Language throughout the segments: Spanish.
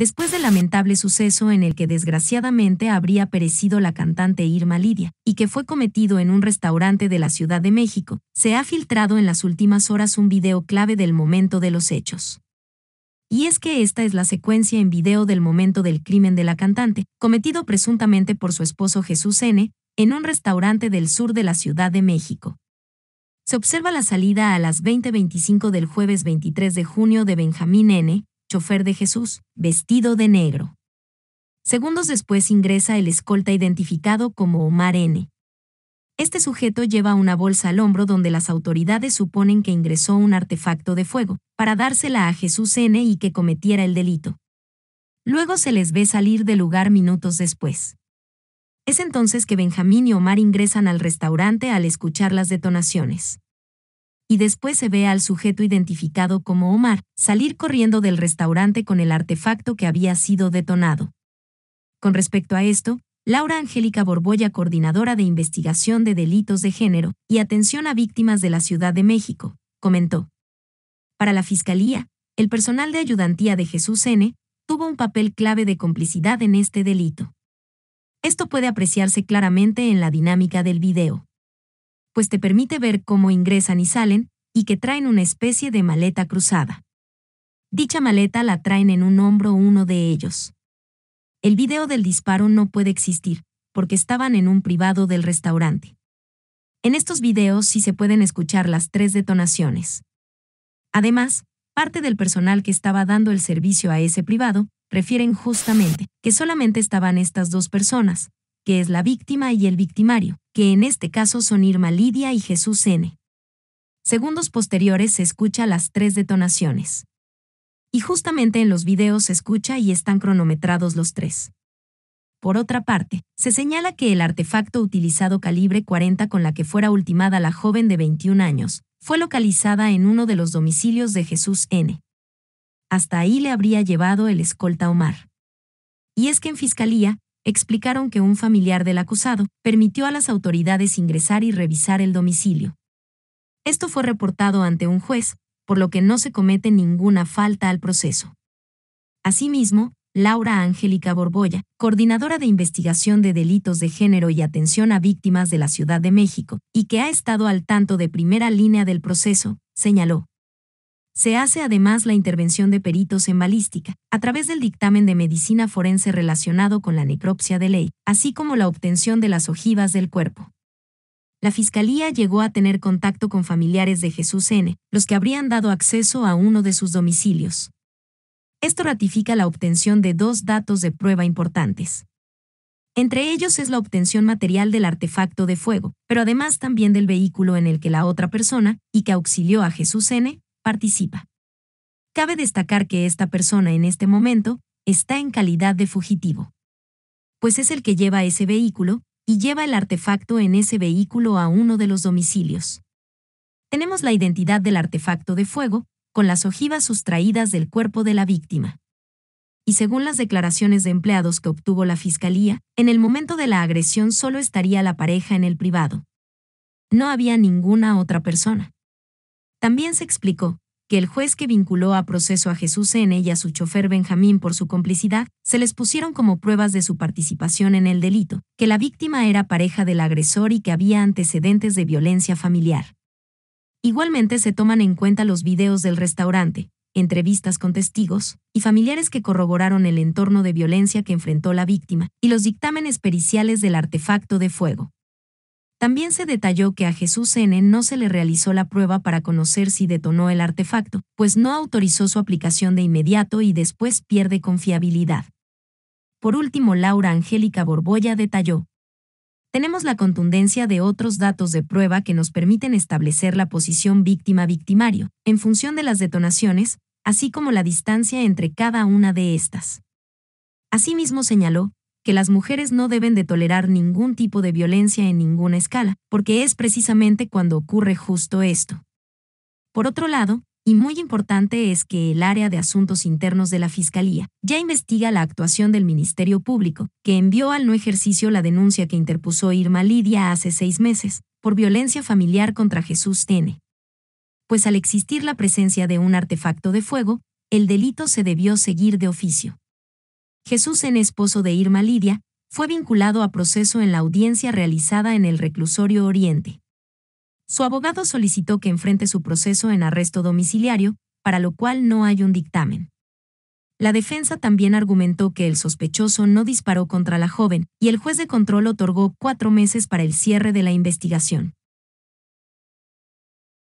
después del lamentable suceso en el que desgraciadamente habría perecido la cantante Irma Lidia, y que fue cometido en un restaurante de la Ciudad de México, se ha filtrado en las últimas horas un video clave del momento de los hechos. Y es que esta es la secuencia en video del momento del crimen de la cantante, cometido presuntamente por su esposo Jesús N., en un restaurante del sur de la Ciudad de México. Se observa la salida a las 20:25 del jueves 23 de junio de Benjamín N., chofer de Jesús, vestido de negro. Segundos después ingresa el escolta identificado como Omar N. Este sujeto lleva una bolsa al hombro donde las autoridades suponen que ingresó un artefacto de fuego, para dársela a Jesús N y que cometiera el delito. Luego se les ve salir del lugar minutos después. Es entonces que Benjamín y Omar ingresan al restaurante al escuchar las detonaciones y después se ve al sujeto identificado como Omar salir corriendo del restaurante con el artefacto que había sido detonado. Con respecto a esto, Laura Angélica Borboya, coordinadora de investigación de delitos de género y atención a víctimas de la Ciudad de México, comentó. Para la Fiscalía, el personal de ayudantía de Jesús N. tuvo un papel clave de complicidad en este delito. Esto puede apreciarse claramente en la dinámica del video pues te permite ver cómo ingresan y salen, y que traen una especie de maleta cruzada. Dicha maleta la traen en un hombro uno de ellos. El video del disparo no puede existir, porque estaban en un privado del restaurante. En estos videos sí se pueden escuchar las tres detonaciones. Además, parte del personal que estaba dando el servicio a ese privado refieren justamente que solamente estaban estas dos personas, que es la víctima y el victimario, que en este caso son Irma Lidia y Jesús N. Segundos posteriores se escucha las tres detonaciones. Y justamente en los videos se escucha y están cronometrados los tres. Por otra parte, se señala que el artefacto utilizado calibre 40 con la que fuera ultimada la joven de 21 años, fue localizada en uno de los domicilios de Jesús N. Hasta ahí le habría llevado el escolta Omar. Y es que en Fiscalía explicaron que un familiar del acusado permitió a las autoridades ingresar y revisar el domicilio. Esto fue reportado ante un juez, por lo que no se comete ninguna falta al proceso. Asimismo, Laura Angélica Borboya, coordinadora de investigación de delitos de género y atención a víctimas de la Ciudad de México, y que ha estado al tanto de primera línea del proceso, señaló. Se hace además la intervención de peritos en balística, a través del dictamen de medicina forense relacionado con la necropsia de ley, así como la obtención de las ojivas del cuerpo. La fiscalía llegó a tener contacto con familiares de Jesús N., los que habrían dado acceso a uno de sus domicilios. Esto ratifica la obtención de dos datos de prueba importantes. Entre ellos es la obtención material del artefacto de fuego, pero además también del vehículo en el que la otra persona, y que auxilió a Jesús N., participa. Cabe destacar que esta persona en este momento está en calidad de fugitivo, pues es el que lleva ese vehículo y lleva el artefacto en ese vehículo a uno de los domicilios. Tenemos la identidad del artefacto de fuego, con las ojivas sustraídas del cuerpo de la víctima. Y según las declaraciones de empleados que obtuvo la fiscalía, en el momento de la agresión solo estaría la pareja en el privado. No había ninguna otra persona. También se explicó que el juez que vinculó a proceso a Jesús N. y a su chofer Benjamín por su complicidad, se les pusieron como pruebas de su participación en el delito, que la víctima era pareja del agresor y que había antecedentes de violencia familiar. Igualmente se toman en cuenta los videos del restaurante, entrevistas con testigos y familiares que corroboraron el entorno de violencia que enfrentó la víctima y los dictámenes periciales del artefacto de fuego. También se detalló que a Jesús N. no se le realizó la prueba para conocer si detonó el artefacto, pues no autorizó su aplicación de inmediato y después pierde confiabilidad. Por último, Laura Angélica Borboya detalló. Tenemos la contundencia de otros datos de prueba que nos permiten establecer la posición víctima-victimario, en función de las detonaciones, así como la distancia entre cada una de estas. Asimismo señaló, que las mujeres no deben de tolerar ningún tipo de violencia en ninguna escala, porque es precisamente cuando ocurre justo esto. Por otro lado, y muy importante es que el área de asuntos internos de la Fiscalía ya investiga la actuación del Ministerio Público, que envió al no ejercicio la denuncia que interpuso Irma Lidia hace seis meses, por violencia familiar contra Jesús Tene. Pues al existir la presencia de un artefacto de fuego, el delito se debió seguir de oficio. Jesús en esposo de Irma Lidia, fue vinculado a proceso en la audiencia realizada en el reclusorio Oriente. Su abogado solicitó que enfrente su proceso en arresto domiciliario, para lo cual no hay un dictamen. La defensa también argumentó que el sospechoso no disparó contra la joven, y el juez de control otorgó cuatro meses para el cierre de la investigación.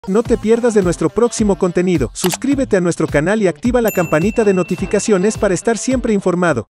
No te pierdas de nuestro próximo contenido, suscríbete a nuestro canal y activa la campanita de notificaciones para estar siempre informado.